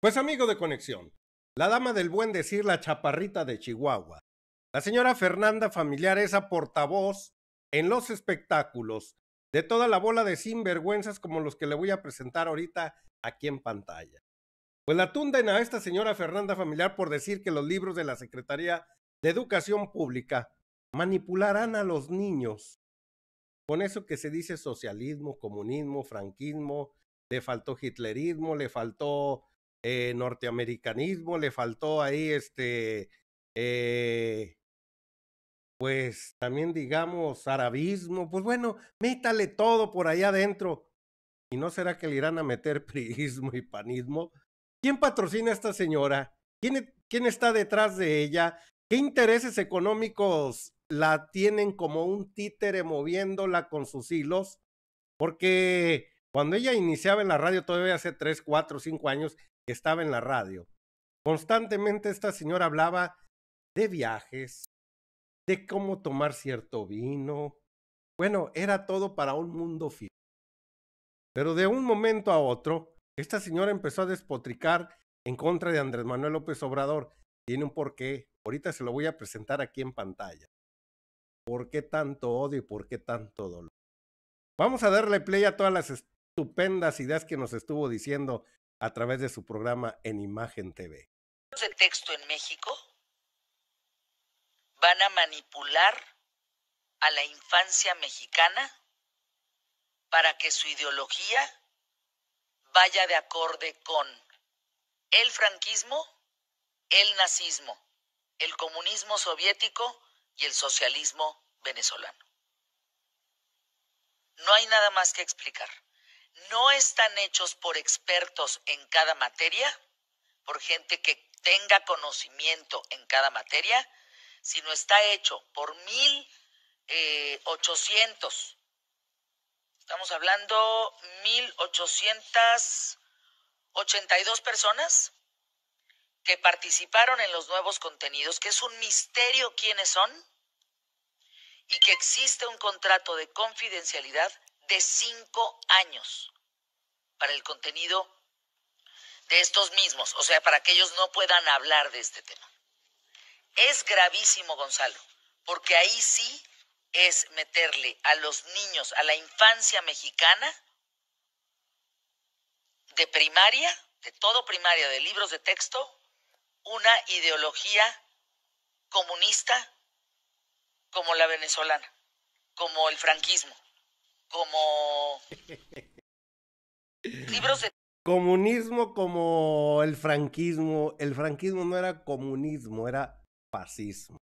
Pues amigo de conexión, la dama del buen decir, la chaparrita de Chihuahua, la señora Fernanda Familiar, esa portavoz en los espectáculos de toda la bola de sinvergüenzas como los que le voy a presentar ahorita aquí en pantalla. Pues la tunden a esta señora Fernanda Familiar por decir que los libros de la Secretaría de Educación Pública manipularán a los niños con eso que se dice socialismo, comunismo, franquismo, le faltó hitlerismo, le faltó eh, norteamericanismo, le faltó ahí este, eh, pues también digamos arabismo, pues bueno, métale todo por allá adentro. ¿Y no será que le irán a meter priismo y panismo? ¿Quién patrocina a esta señora? ¿Quién, e-, quién está detrás de ella? ¿Qué intereses económicos la tienen como un títere moviéndola con sus hilos? Porque cuando ella iniciaba en la radio, todavía hace 3, 4, 5 años que estaba en la radio, constantemente esta señora hablaba de viajes, de cómo tomar cierto vino. Bueno, era todo para un mundo fiel. Pero de un momento a otro, esta señora empezó a despotricar en contra de Andrés Manuel López Obrador. Tiene un porqué. Ahorita se lo voy a presentar aquí en pantalla. ¿Por qué tanto odio y por qué tanto dolor? Vamos a darle play a todas las estupendas ideas que nos estuvo diciendo a través de su programa en Imagen TV. De texto en México van a manipular a la infancia mexicana para que su ideología vaya de acorde con el franquismo, el nazismo, el comunismo soviético y el socialismo venezolano. No hay nada más que explicar no están hechos por expertos en cada materia, por gente que tenga conocimiento en cada materia, sino está hecho por mil eh, ochocientos, Estamos hablando 1882 personas que participaron en los nuevos contenidos, que es un misterio quiénes son y que existe un contrato de confidencialidad de cinco años para el contenido de estos mismos, o sea, para que ellos no puedan hablar de este tema. Es gravísimo, Gonzalo, porque ahí sí es meterle a los niños, a la infancia mexicana, de primaria, de todo primaria, de libros de texto, una ideología comunista como la venezolana, como el franquismo, como Comunismo como el franquismo. El franquismo no era comunismo, era fascismo.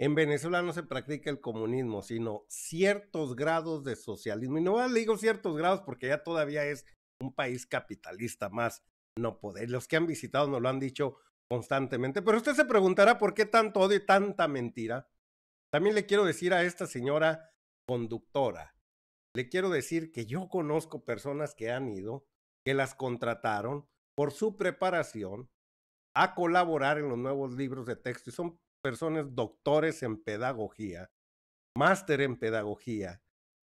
En Venezuela no se practica el comunismo, sino ciertos grados de socialismo. Y no le digo ciertos grados porque ya todavía es un país capitalista más no poder. Los que han visitado nos lo han dicho constantemente. Pero usted se preguntará por qué tanto odio y tanta mentira. También le quiero decir a esta señora conductora le quiero decir que yo conozco personas que han ido, que las contrataron por su preparación a colaborar en los nuevos libros de texto y son personas doctores en pedagogía, máster en pedagogía,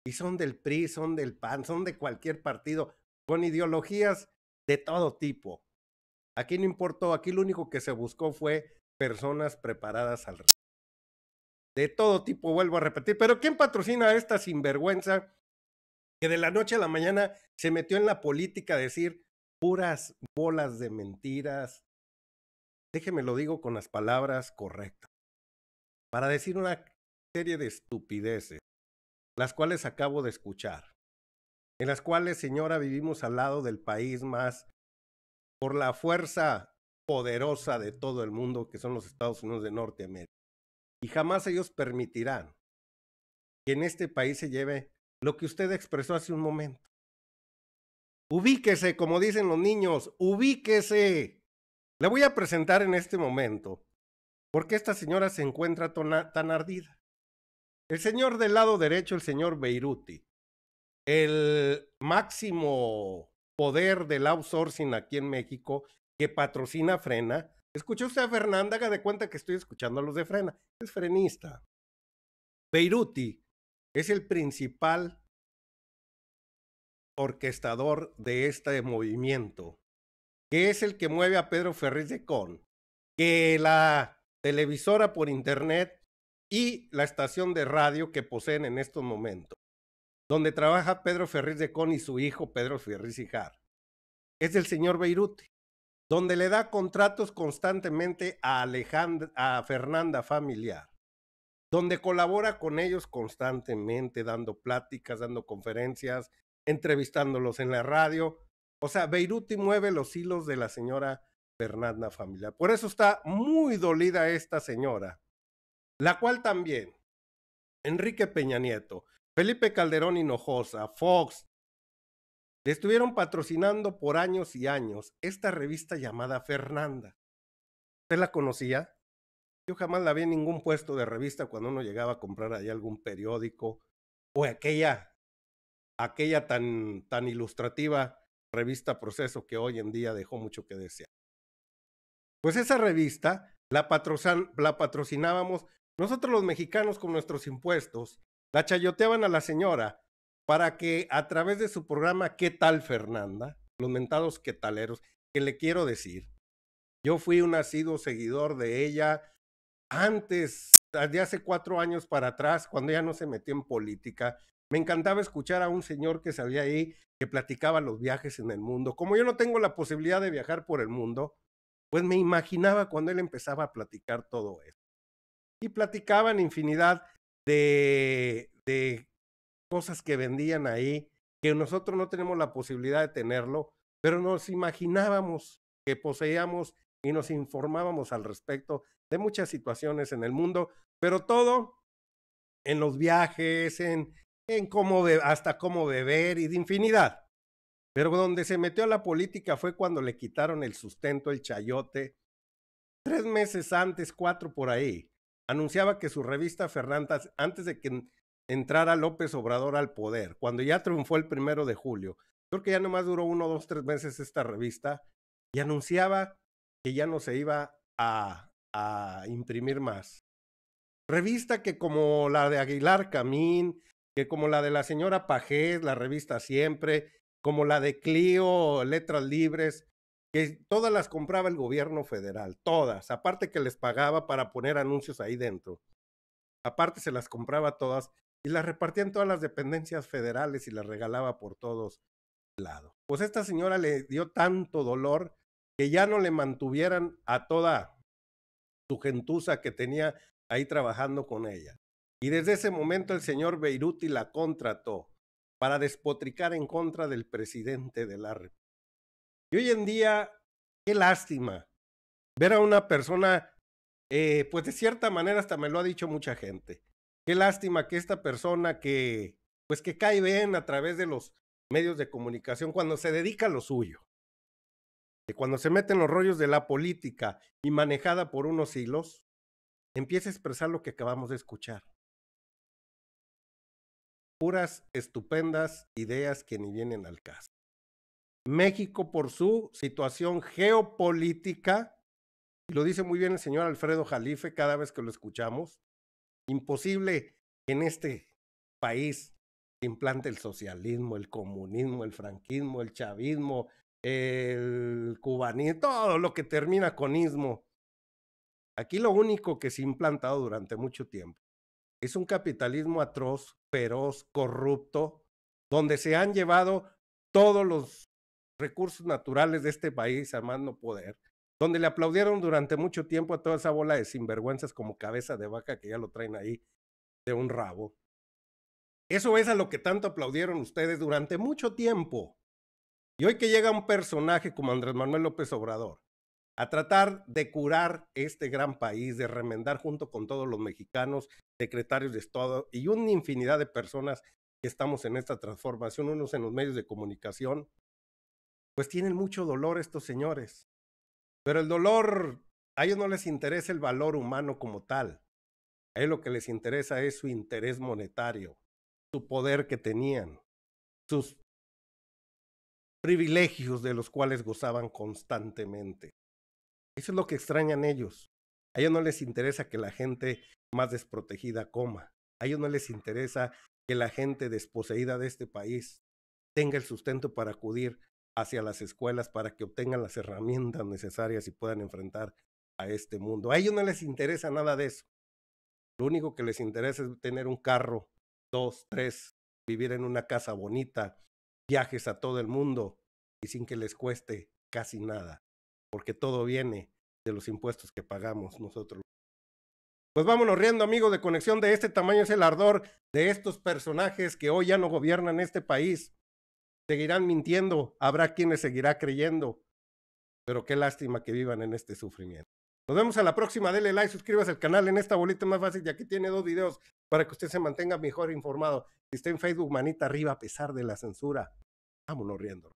y son del PRI, son del PAN, son de cualquier partido, con ideologías de todo tipo. Aquí no importó, aquí lo único que se buscó fue personas preparadas al De todo tipo, vuelvo a repetir. Pero ¿quién patrocina esta sinvergüenza que de la noche a la mañana se metió en la política a decir puras bolas de mentiras. Déjeme lo digo con las palabras correctas. Para decir una serie de estupideces, las cuales acabo de escuchar, en las cuales, señora, vivimos al lado del país más por la fuerza poderosa de todo el mundo, que son los Estados Unidos de Norteamérica. Y jamás ellos permitirán que en este país se lleve lo que usted expresó hace un momento. Ubíquese, como dicen los niños, ubíquese. le voy a presentar en este momento. porque esta señora se encuentra tan ardida? El señor del lado derecho, el señor Beiruti, el máximo poder del outsourcing aquí en México que patrocina Frena. Escuchó usted a Fernanda, haga de cuenta que estoy escuchando a los de Frena. Es frenista. Beiruti es el principal orquestador de este movimiento, que es el que mueve a Pedro Ferriz de Con, que la televisora por internet y la estación de radio que poseen en estos momentos, donde trabaja Pedro Ferriz de Con y su hijo Pedro Ferriz Ijar. Es el señor Beiruti, donde le da contratos constantemente a, Alejandra, a Fernanda Familiar donde colabora con ellos constantemente, dando pláticas, dando conferencias, entrevistándolos en la radio. O sea, Beiruti mueve los hilos de la señora Fernanda Familia. Por eso está muy dolida esta señora, la cual también Enrique Peña Nieto, Felipe Calderón Hinojosa, Fox, le estuvieron patrocinando por años y años esta revista llamada Fernanda. ¿Usted la conocía? Yo jamás la vi en ningún puesto de revista cuando uno llegaba a comprar ahí algún periódico o aquella, aquella tan, tan ilustrativa revista Proceso que hoy en día dejó mucho que desear. Pues esa revista la, patrocinábamos nosotros los mexicanos con nuestros impuestos, la chayoteaban a la señora para que a través de su programa ¿Qué tal Fernanda? Los mentados quetaleros, que le quiero decir, yo fui un asiduo seguidor de ella, antes, de hace cuatro años para atrás, cuando ya no se metió en política, me encantaba escuchar a un señor que sabía ahí, que platicaba los viajes en el mundo. Como yo no tengo la posibilidad de viajar por el mundo, pues me imaginaba cuando él empezaba a platicar todo eso. Y platicaban infinidad de, de cosas que vendían ahí, que nosotros no tenemos la posibilidad de tenerlo, pero nos imaginábamos que poseíamos y nos informábamos al respecto de muchas situaciones en el mundo, pero todo en los viajes, en, en cómo hasta cómo beber y de infinidad. Pero donde se metió a la política fue cuando le quitaron el sustento, el chayote. Tres meses antes, cuatro por ahí, anunciaba que su revista Ferrantas, antes de que entrara López Obrador al poder, cuando ya triunfó el primero de julio, creo que ya nomás duró uno, dos, tres meses esta revista, y anunciaba que ya no se iba a imprimir más. Revista que como la de Aguilar Camín, que como la de la señora Pajés, la revista Siempre, como la de Clio, Letras Libres, que todas las compraba el gobierno federal, todas, aparte que les pagaba para poner anuncios ahí dentro. Aparte se las compraba todas y las repartía en todas las dependencias federales y las regalaba por todos lados. Pues esta señora le dio tanto dolor que ya no le mantuvieran a toda su gentuza que tenía ahí trabajando con ella. Y desde ese momento el señor Beiruti la contrató para despotricar en contra del presidente de la República. Y hoy en día, qué lástima ver a una persona, eh, pues de cierta manera hasta me lo ha dicho mucha gente, qué lástima que esta persona que, pues que cae bien a través de los medios de comunicación cuando se dedica a lo suyo que cuando se meten los rollos de la política y manejada por unos hilos, empieza a expresar lo que acabamos de escuchar. Puras estupendas ideas que ni vienen al caso. México por su situación geopolítica, y lo dice muy bien el señor Alfredo Jalife cada vez que lo escuchamos, imposible que en este país se implante el socialismo, el comunismo, el franquismo, el chavismo, el cubanismo, todo lo que termina con ismo. Aquí lo único que se ha implantado durante mucho tiempo es un capitalismo atroz, feroz, corrupto, donde se han llevado todos los recursos naturales de este país a más no poder, donde le aplaudieron durante mucho tiempo a toda esa bola de sinvergüenzas como cabeza de vaca que ya lo traen ahí de un rabo. Eso es a lo que tanto aplaudieron ustedes durante mucho tiempo. Y hoy que llega un personaje como Andrés Manuel López Obrador a tratar de curar este gran país, de remendar junto con todos los mexicanos, secretarios de Estado y una infinidad de personas que estamos en esta transformación, unos en los medios de comunicación, pues tienen mucho dolor estos señores. Pero el dolor, a ellos no les interesa el valor humano como tal. A ellos lo que les interesa es su interés monetario, su poder que tenían, sus privilegios de los cuales gozaban constantemente. Eso es lo que extrañan ellos. A ellos no les interesa que la gente más desprotegida coma. A ellos no les interesa que la gente desposeída de este país tenga el sustento para acudir hacia las escuelas para que obtengan las herramientas necesarias y puedan enfrentar a este mundo. A ellos no les interesa nada de eso. Lo único que les interesa es tener un carro, dos, tres, vivir en una casa bonita, viajes a todo el mundo y sin que les cueste casi nada, porque todo viene de los impuestos que pagamos nosotros. Pues vámonos riendo, amigos de conexión. De este tamaño es el ardor de estos personajes que hoy ya no gobiernan este país. Seguirán mintiendo, habrá quienes seguirá creyendo, pero qué lástima que vivan en este sufrimiento. Nos vemos a la próxima. Dele like, suscríbase al canal en esta bolita más fácil. Y aquí tiene dos videos para que usted se mantenga mejor informado. Si está en Facebook, manita arriba a pesar de la censura. Vámonos riendo.